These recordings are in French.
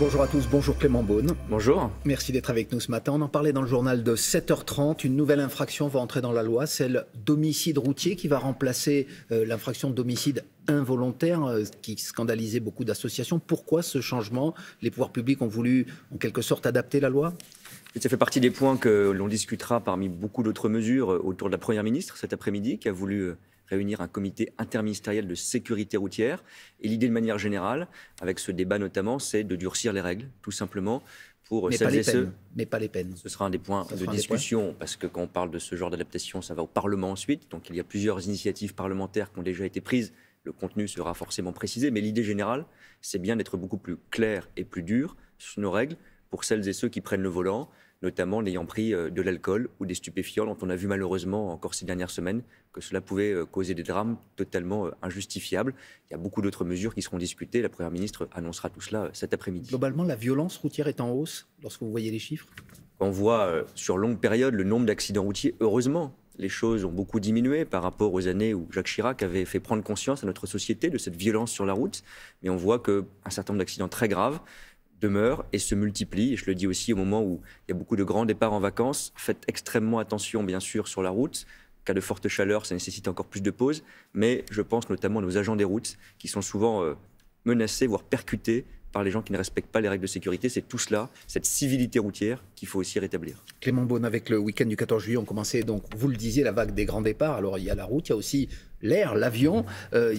Bonjour à tous, bonjour Clément Beaune. Bonjour. Merci d'être avec nous ce matin. On en parlait dans le journal de 7h30. Une nouvelle infraction va entrer dans la loi, celle d'homicide routier qui va remplacer euh, l'infraction d'homicide involontaire euh, qui scandalisait beaucoup d'associations. Pourquoi ce changement Les pouvoirs publics ont voulu en quelque sorte adapter la loi ça fait partie des points que l'on discutera parmi beaucoup d'autres mesures euh, autour de la Première ministre cet après-midi qui a voulu réunir un comité interministériel de sécurité routière. Et l'idée de manière générale, avec ce débat notamment, c'est de durcir les règles, tout simplement. Pour celles et ceux... mais pas les peines. Ce sera un des points de discussion, parce que quand on parle de ce genre d'adaptation, ça va au Parlement ensuite. Donc il y a plusieurs initiatives parlementaires qui ont déjà été prises. Le contenu sera forcément précisé, mais l'idée générale, c'est bien d'être beaucoup plus clair et plus dur sur nos règles pour celles et ceux qui prennent le volant, notamment en ayant pris euh, de l'alcool ou des stupéfiants, dont on a vu malheureusement encore ces dernières semaines que cela pouvait euh, causer des drames totalement euh, injustifiables. Il y a beaucoup d'autres mesures qui seront discutées. La Première ministre annoncera tout cela cet après-midi. Globalement, la violence routière est en hausse lorsque vous voyez les chiffres On voit sur longue période le nombre d'accidents routiers, heureusement, les choses ont beaucoup diminué par rapport aux années où Jacques Chirac avait fait prendre conscience à notre société de cette violence sur la route. Mais on voit qu'un certain nombre d'accidents très graves demeure et se multiplie. Et je le dis aussi au moment où il y a beaucoup de grands départs en vacances. Faites extrêmement attention, bien sûr, sur la route. En cas de forte chaleur, ça nécessite encore plus de pauses. Mais je pense notamment à nos agents des routes qui sont souvent euh, menacés, voire percutés par les gens qui ne respectent pas les règles de sécurité. C'est tout cela, cette civilité routière qu'il faut aussi rétablir. Clément Beaune, avec le week-end du 14 juillet, on commençait donc, vous le disiez, la vague des grands départs. Alors il y a la route, il y a aussi l'air, l'avion. Mmh. Euh,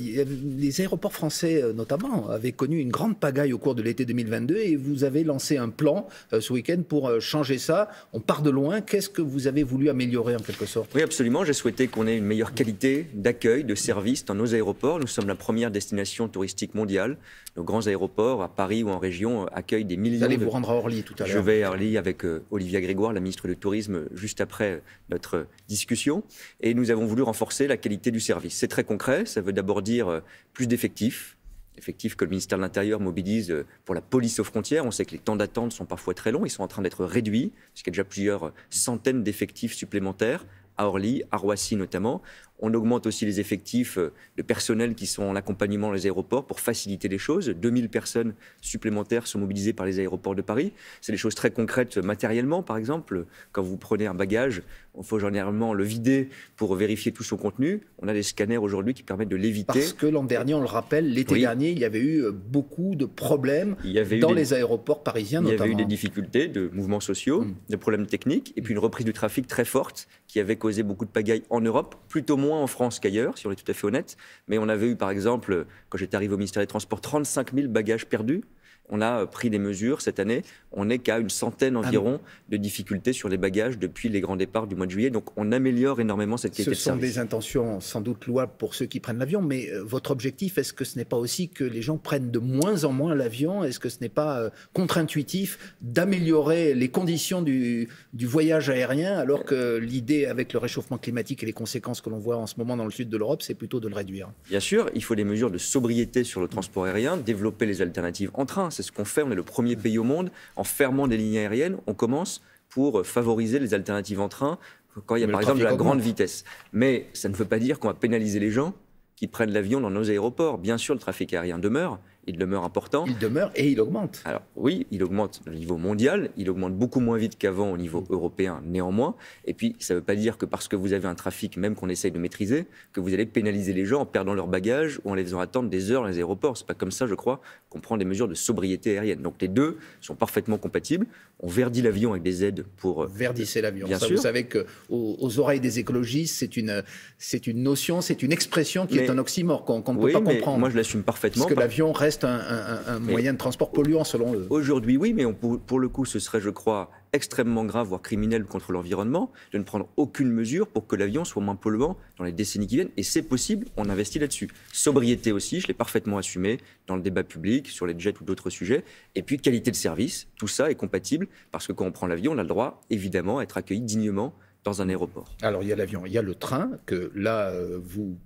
les aéroports français, euh, notamment, avaient connu une grande pagaille au cours de l'été 2022 et vous avez lancé un plan euh, ce week-end pour changer ça. On part de loin. Qu'est-ce que vous avez voulu améliorer en quelque sorte Oui, absolument. J'ai souhaité qu'on ait une meilleure qualité d'accueil, de service dans nos aéroports. Nous sommes la première destination touristique mondiale. Nos grands aéroports, à Paris ou en région, accueillent des millions. Vous allez vous rendre à Orly tout à l'heure. Je vais à Orly avec Olivia Grégoire, la ministre du Tourisme, juste après notre discussion. Et nous avons voulu renforcer la qualité du service. C'est très concret, ça veut d'abord dire euh, plus d'effectifs, effectifs que le ministère de l'Intérieur mobilise euh, pour la police aux frontières. On sait que les temps d'attente sont parfois très longs, ils sont en train d'être réduits, puisqu'il y a déjà plusieurs euh, centaines d'effectifs supplémentaires à Orly, à Roissy notamment. On augmente aussi les effectifs euh, de personnel qui sont en accompagnement les aéroports pour faciliter les choses. 2000 personnes supplémentaires sont mobilisées par les aéroports de Paris. C'est des choses très concrètes matériellement, par exemple. Quand vous prenez un bagage, il faut généralement le vider pour vérifier tout son contenu. On a des scanners aujourd'hui qui permettent de l'éviter. Parce que l'an dernier, on le rappelle, l'été dernier, il y avait eu euh, beaucoup de problèmes dans les aéroports parisiens il notamment. Il y avait eu des difficultés de mouvements sociaux, des mm. de problèmes techniques, et puis une reprise du trafic très forte qui avait causé beaucoup de pagailles en Europe, plutôt moins en France qu'ailleurs, si on est tout à fait honnête. Mais on avait eu, par exemple, quand j'étais arrivé au ministère des Transports, 35 000 bagages perdus on a euh, pris des mesures cette année. On n'est qu'à une centaine ah environ de difficultés sur les bagages depuis les grands départs du mois de juillet. Donc on améliore énormément cette question. Ce sont des intentions sans doute louables pour ceux qui prennent l'avion, mais euh, votre objectif, est-ce que ce n'est pas aussi que les gens prennent de moins en moins l'avion Est-ce que ce n'est pas euh, contre-intuitif d'améliorer les conditions du voyage aérien alors que l'idée avec le réchauffement climatique et les conséquences que l'on voit en ce moment dans le sud de l'Europe, c'est plutôt de le réduire Bien sûr, il faut des mesures de sobriété sur le transport aérien, développer les alternatives en train c'est ce qu'on fait. On est le premier pays au monde. En fermant des lignes aériennes, on commence pour favoriser les alternatives en train quand il y a par exemple de la grande vitesse. Mais ça ne veut pas dire qu'on va pénaliser les gens qui prennent l'avion dans nos aéroports. Bien sûr, le trafic aérien demeure, il demeure important. Il demeure et il augmente. Alors oui, il augmente au niveau mondial, il augmente beaucoup moins vite qu'avant au niveau mm. européen néanmoins. Et puis ça ne veut pas dire que parce que vous avez un trafic, même qu'on essaye de maîtriser, que vous allez pénaliser les gens en perdant leur bagages ou en les faisant attendre des heures dans les aéroports. n'est pas comme ça, je crois, qu'on prend des mesures de sobriété aérienne. Donc les deux sont parfaitement compatibles. On verdit l'avion avec des aides pour... Euh, Verdisser l'avion. Bien sûr. Vous savez qu'aux oreilles des écologistes, c'est une, c'est une notion, c'est une expression qui est un oxymore qu'on ne peut pas comprendre. Moi je l'assume parfaitement. Parce que l'avion reste reste un, moyen de transport polluant selon le. Aujourd'hui, oui, mais on, pour, pour, le coup, ce serait, je crois, extrêmement grave, voire criminel contre l'environnement, de ne prendre aucune mesure pour que l'avion soit moins polluant dans les décennies qui viennent. Et c'est possible, on investit là-dessus. Sobriété aussi, je l'ai parfaitement assumé dans le débat public, sur les jets ou d'autres sujets. Et puis qualité de service, tout ça est compatible, parce que quand on prend l'avion, on a le droit, évidemment, à être accueilli dignement dans un aéroport. Alors il y a l'avion, il y a le train, que là, euh, vous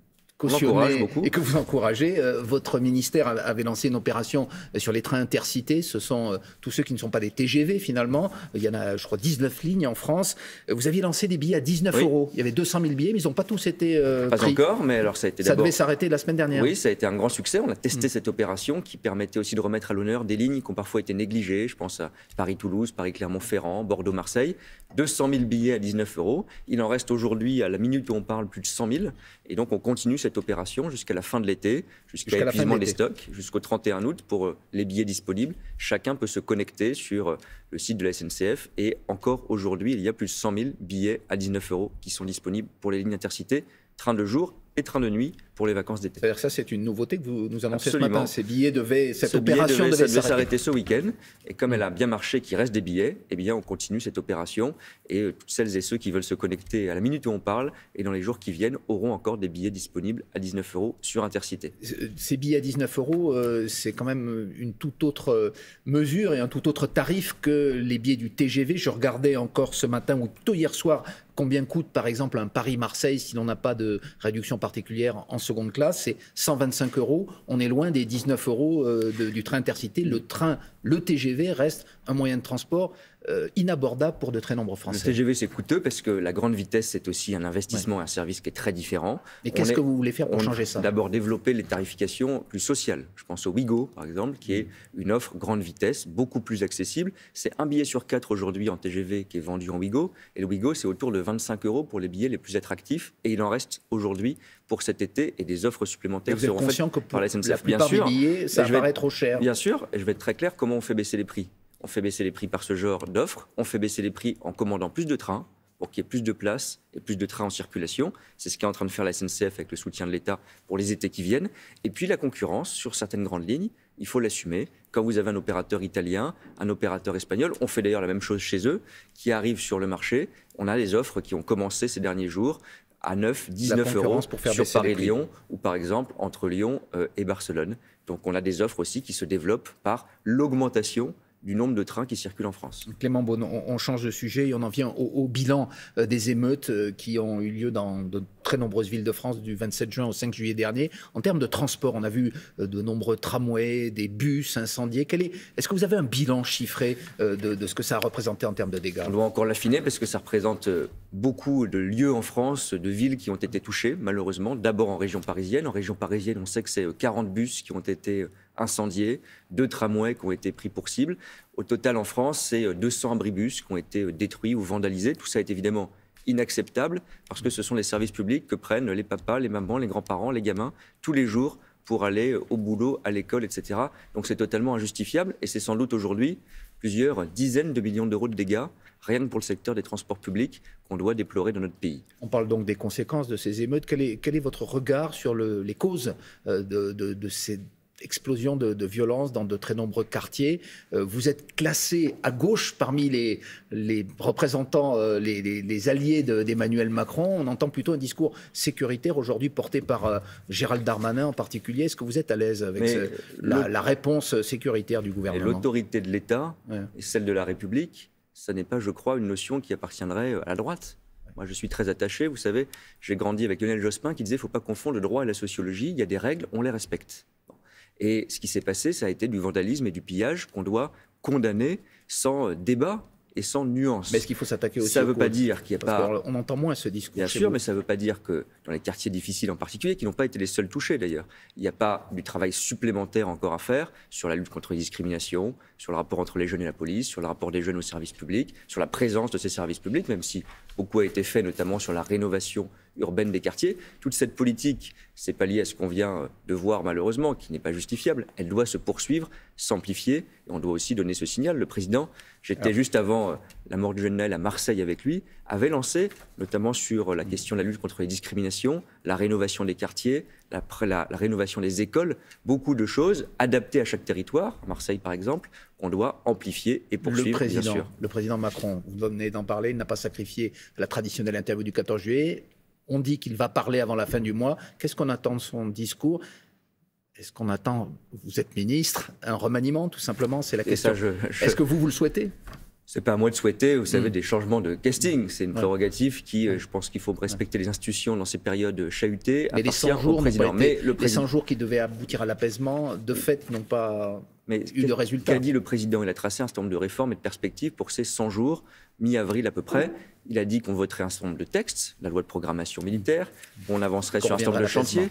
et que vous encouragez. Euh, votre ministère avait lancé une opération euh, sur les trains intercités. Ce sont euh, tous ceux qui ne sont pas des TGV finalement. Il y en a, je crois, 19 lignes en France. Vous aviez lancé des billets à 19 euros. Il y avait 200 000 billets, mais ils n'ont pas tous été Pas encore, mais alors ça a été Ça devait s'arrêter la semaine dernière. Oui, ça a été un grand succès. On a testé hmm. cette opération qui permettait aussi de remettre à l'honneur des lignes qui ont parfois été négligées. Je pense à Paris-Toulouse, Paris-Clermont-Ferrand, Bordeaux-Marseille. 200 000 billets à 19 euros. Il en reste aujourd'hui, à la minute où on parle, plus de 100 000. Et donc, on continue cette opération jusqu'à la fin de l'été, jusqu'à l'épuisement des stocks, jusqu'au 31 août pour euh, les billets disponibles. Chacun peut se connecter sur euh, le site de la SNCF. Et encore aujourd'hui, il y a plus de 100 000 billets à 19 euros qui sont disponibles pour les lignes intercités, train de jour et train de nuit pour les vacances d'été. cest ça, c'est une nouveauté que vous nous annoncez ce matin. Ces billets devaient, cette opération devait, s'arrêter ce week-end. Et comme elle a mm. bien marché, qu'il reste des billets, eh bien, on continue cette opération. Et euh, toutes celles et ceux qui veulent se connecter à la minute où on parle et dans les jours qui viennent auront encore des billets disponibles à 19 euros sur Intercité. Euh, ces billets à 19 euros, euh, c'est quand même une toute autre mesure et un tout autre tarif que les billets du TGV. Je regardais encore ce matin ou plutôt hier soir combien coûte par exemple un Paris-Marseille si l'on n'a pas de réduction particulière en seconde classe, c'est 125 euros. On est loin des 19 euros euh, du train intercité. Le train le TGV reste un moyen de transport euh, inabordable pour de très nombreux Français. Le TGV, c'est coûteux parce que la grande vitesse, c'est aussi un investissement et un service qui est très différent. Mais qu'est-ce que vous voulez faire pour changer ça D'abord, développer les tarifications plus sociales. Je pense au Wigo, par exemple, qui est une offre grande vitesse, beaucoup plus accessible. C'est un billet sur quatre aujourd'hui en TGV qui est vendu en Wigo. Et le Wigo, c'est autour de 25 euros pour les billets les plus attractifs. Et il en reste aujourd'hui pour cet été et des offres supplémentaires seront pour par la SNCF. La plupart bien sûr, des billets, ça trop cher. Bien sûr, et je vais être très clair comment on fait baisser les prix On fait baisser les prix par ce genre d'offres. On fait baisser les prix en commandant plus de trains pour qu'il y ait plus de places et plus de trains en circulation. C'est ce qu'est en train de faire la SNCF avec le soutien de l'État pour les étés qui viennent. Et puis la concurrence sur certaines grandes lignes, il faut l'assumer. Quand vous avez un opérateur italien, un opérateur espagnol, on fait d'ailleurs la même chose chez eux, qui arrive sur le marché on a des offres qui ont commencé ces derniers jours à 9, 19 euros pour sur Paris-Lyon ou par exemple entre Lyon euh, et Barcelone. Donc on a des offres aussi qui se développent par l'augmentation du nombre de trains qui circulent en France. Clément Bon, on, change de sujet et on en vient au, bilan euh, des émeutes euh, qui ont eu lieu dans très nombreuses villes de France du 27 juin au 5 juillet dernier. En termes de transport, on a vu euh, de nombreux tramways, des bus incendiés. est, est-ce que vous avez un bilan chiffré euh, de, ce que ça a représenté en termes de dégâts On doit encore l'affiner parce que ça représente euh, beaucoup de lieux en France, de villes qui ont été touchées, malheureusement. D'abord en région parisienne. En région parisienne, on sait que c'est 40 bus qui ont été incendiés, deux tramways qui ont été pris pour cible. Au total, en France, c'est 200 abribus qui ont été détruits ou vandalisés. Tout ça est évidemment inacceptable parce que ce sont les services publics que prennent les papas, les mamans, les grands-parents, les gamins tous les jours pour aller au boulot, à l'école, etc. Donc c'est totalement injustifiable et c'est sans doute aujourd'hui plusieurs dizaines de millions d'euros de dégâts, rien que pour le secteur des transports publics, qu'on doit déplorer dans notre pays. On parle donc des conséquences de ces émeutes. Quel est, votre regard sur les causes euh, de, de ces explosion de, violence dans de très nombreux quartiers. Euh, vous êtes classé à gauche parmi les, les représentants, euh, les, alliés d'Emmanuel Macron. On entend plutôt un discours sécuritaire aujourd'hui porté par euh, Gérald Darmanin en particulier. Est-ce que vous êtes à l'aise avec la, réponse sécuritaire du gouvernement L'autorité de l'État et celle de la République, ça n'est pas, je crois, une notion qui appartiendrait à la droite. Moi, je suis très attaché. Vous savez, j'ai grandi avec Lionel Jospin qui disait qu'il ne faut pas confondre le droit et la sociologie. Il y a des règles, on les respecte. Et ce qui s'est passé, ça a été du vandalisme et du pillage qu'on doit condamner sans euh, débat et sans nuance. Mais est-ce qu'il faut s'attaquer aussi Ça ne veut pas dire qu'il n'y a pas. On entend moins ce discours. Bien sûr, mais ça ne veut pas dire que dans les quartiers difficiles en particulier, qui n'ont pas été les seuls touchés d'ailleurs. Il n'y a pas du travail supplémentaire encore à faire sur la lutte contre les discriminations, sur le rapport entre les jeunes et la police, sur le rapport des jeunes aux services publics, sur la présence de ces services publics, même si beaucoup a été fait notamment sur la rénovation urbaine des quartiers. Toute cette politique, c'est pas lié à ce qu'on vient de voir malheureusement, qui n'est pas justifiable. Elle doit se poursuivre, s'amplifier. Et on doit aussi donner ce signal. Le président, j'étais juste avant euh, la mort du jeune à Marseille avec lui, avait lancé, notamment sur la question de la lutte contre les discriminations, la rénovation des quartiers, la, la, rénovation des écoles, beaucoup de choses adaptées à chaque territoire, Marseille par exemple, qu'on doit amplifier et poursuivre. Le président, le président Macron, vous venez d'en parler, il n'a pas sacrifié la traditionnelle interview du 14 juillet. On dit qu'il va parler avant la fin du mois. Qu'est-ce qu'on attend de son discours est-ce qu'on attend, vous êtes ministre, un remaniement tout simplement C'est la question. Est-ce que vous, vous le souhaitez c'est pas à moi de souhaiter, vous savez, mm. des changements de casting. C'est une prérogative qui, euh, je pense qu'il faut respecter les institutions dans ces périodes euh, chahutées. Mais les 100 jours, mais le 100 jours qui devaient aboutir à l'apaisement, de fait, n'ont pas mais eu de résultat. Qu'a dit le président Il a tracé un certain nombre de réformes et de perspectives pour ces 100 jours, mi-avril à peu près. Il a dit qu'on voterait un certain nombre de textes, la loi de programmation militaire, on avancerait sur un certain nombre de chantiers.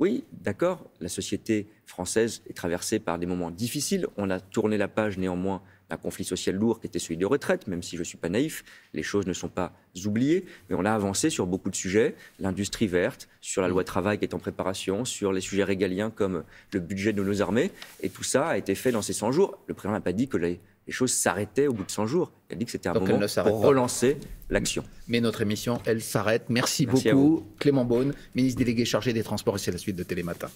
Oui, d'accord, la société française est traversée par des moments difficiles. On a tourné la page néanmoins un conflit social lourd qui était celui de retraite, même si je ne suis pas naïf, les choses ne sont pas oubliées, mais on a avancé sur beaucoup de sujets, l'industrie verte, sur la loi travail qui est en préparation, sur les sujets régaliens comme le budget de nos armées, et tout ça a été fait dans ces 100 jours. Le président n'a pas dit que les, choses s'arrêtaient au bout de 100 jours. Il a dit que c'était un moment pour relancer l'action. Mais notre émission, elle s'arrête. Merci, Merci beaucoup, Clément Beaune, ministre délégué chargé des Transports, et c'est la suite de Télématin.